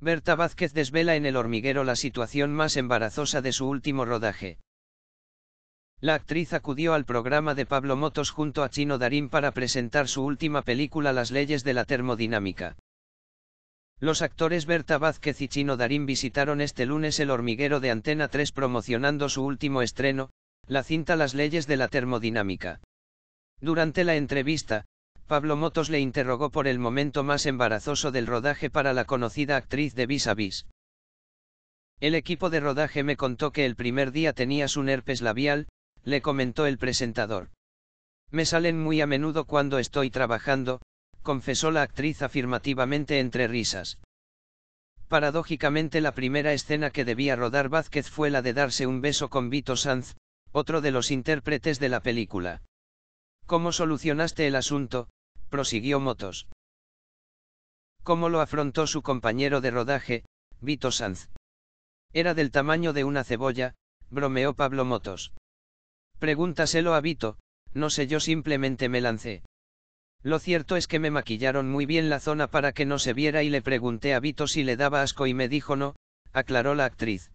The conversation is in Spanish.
Berta Vázquez desvela en el hormiguero la situación más embarazosa de su último rodaje. La actriz acudió al programa de Pablo Motos junto a Chino Darín para presentar su última película Las leyes de la termodinámica. Los actores Berta Vázquez y Chino Darín visitaron este lunes el hormiguero de Antena 3 promocionando su último estreno, la cinta Las leyes de la termodinámica. Durante la entrevista, Pablo Motos le interrogó por el momento más embarazoso del rodaje para la conocida actriz de Vis a Vis. El equipo de rodaje me contó que el primer día tenías un herpes labial, le comentó el presentador. Me salen muy a menudo cuando estoy trabajando, confesó la actriz afirmativamente entre risas. Paradójicamente la primera escena que debía rodar Vázquez fue la de darse un beso con Vito Sanz, otro de los intérpretes de la película. ¿Cómo solucionaste el asunto? prosiguió Motos. ¿Cómo lo afrontó su compañero de rodaje, Vito Sanz? Era del tamaño de una cebolla, bromeó Pablo Motos. Pregúntaselo a Vito, no sé yo simplemente me lancé. Lo cierto es que me maquillaron muy bien la zona para que no se viera y le pregunté a Vito si le daba asco y me dijo no, aclaró la actriz.